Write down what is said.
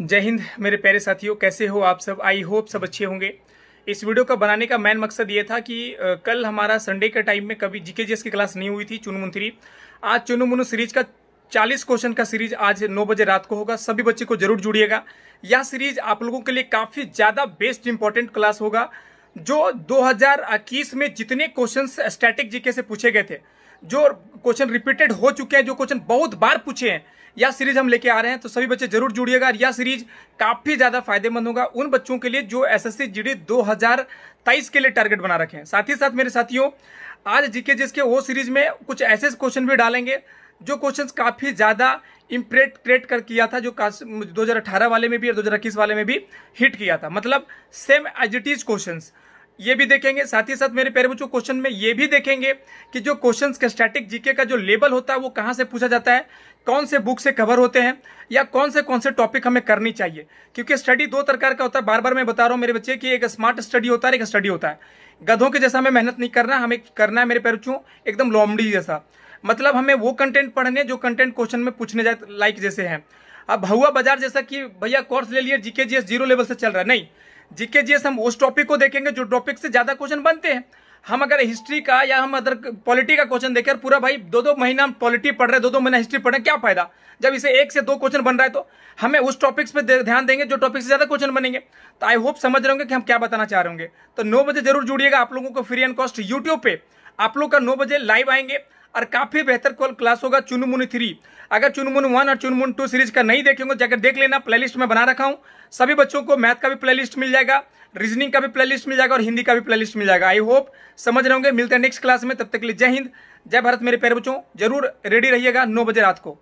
जय हिंद मेरे प्यारे साथियों कैसे हो आप सब आई होप सब अच्छे होंगे इस वीडियो का बनाने का मेन मकसद ये था कि कल हमारा संडे के टाइम में कभी जीके जी की क्लास नहीं हुई थी चुनु थ्री आज चुनु मुनु सीरीज का 40 क्वेश्चन का सीरीज आज 9 बजे रात को होगा सभी बच्चे को जरूर जुड़िएगा यह सीरीज आप लोगों के लिए काफ़ी ज़्यादा बेस्ट इंपॉर्टेंट क्लास होगा जो 2021 में जितने क्वेश्चन स्टैटिक जीके से पूछे गए थे जो क्वेश्चन रिपीटेड हो चुके हैं जो क्वेश्चन बहुत बार पूछे हैं यह सीरीज हम लेके आ रहे हैं तो सभी बच्चे जरूर जुड़िएगा यह सीरीज काफी ज्यादा फायदेमंद होगा उन बच्चों के लिए जो एस एस 2023 के लिए टारगेट बना रखे हैं साथ ही साथ मेरे साथियों आज जीके जिसके वो सीरीज में कुछ ऐसे क्वेश्चन भी डालेंगे जो क्वेश्चंस काफ़ी ज़्यादा इम्प्रेट क्रिएट कर किया था जो दो अठारह वाले में भी और इक्कीस वाले में भी हिट किया था मतलब same as it is questions ये भी देखेंगे साथ ही साथ मेरे प्यारे बच्चों क्वेश्चन में ये भी देखेंगे कि जो क्वेश्चन का स्टैटिक जीके का जो लेवल होता है वो कहाँ से पूछा जाता है कौन से बुक से कवर होते हैं या कौन से कौन से टॉपिक हमें करनी चाहिए क्योंकि स्टडी दो प्रकार का होता है बार बार मैं बता रहा हूँ मेरे बच्चे की एक स्मार्ट स्टडी होता है एक स्टडी होता है गधों के जैसा हमें मेहनत नहीं करना हमें करना है मेरे पैर एकदम लॉमडी जैसा मतलब हमें वो कंटेंट पढ़ने जो कंटेंट क्वेश्चन में पूछने जाए लाइक जैसे हैं अब भहुआ बाजार जैसा कि भैया कोर्स ले लिए जीके जी जीरो लेवल से चल रहा है नहीं जीके जी हम उस टॉपिक को देखेंगे जो टॉपिक से ज़्यादा क्वेश्चन बनते हैं हम अगर हिस्ट्री का या हम अदर पॉलिटी का क्वेश्चन देखें पूरा भाई दो दो महीना हम पॉलिटी पढ़ रहे दो दो महीना हिस्ट्री पढ़ रहे क्या फायदा जब इसे एक से दो क्वेश्चन बन रहा है तो हमें उस टॉपिक्स पे ध्यान देंगे जो टॉपिक से ज़्यादा क्वेश्चन बनेंगे तो आई होप समझ रहे होंगे कि हम क्या बताना चाह रहे होंगे तो नौ बजे जरूर जुड़िएगा आप लोगों को फ्री एंड कॉस्ट यूट्यूब पे आप लोग का नौ बजे लाइव आएंगे और काफ़ी बेहतर कॉल क्लास होगा चुनमुन थ्री अगर चुनमुन वन और चुनमुन टू सीरीज का नहीं देखेंगे जाकर देख लेना प्लेलिस्ट में बना रखा हूँ सभी बच्चों को मैथ का भी प्लेलिस्ट मिल जाएगा रीजनिंग का भी प्लेलिस्ट मिल जाएगा और हिंदी का भी प्लेलिस्ट मिल जाएगा आई होप समझ रहे होंगे मिलते हैं नेक्स्ट क्लास में तब तक के लिए जय हिंद जय भारत मेरे पैर बच्चों जरूर रेडी रहिएगा नौ बजे रात को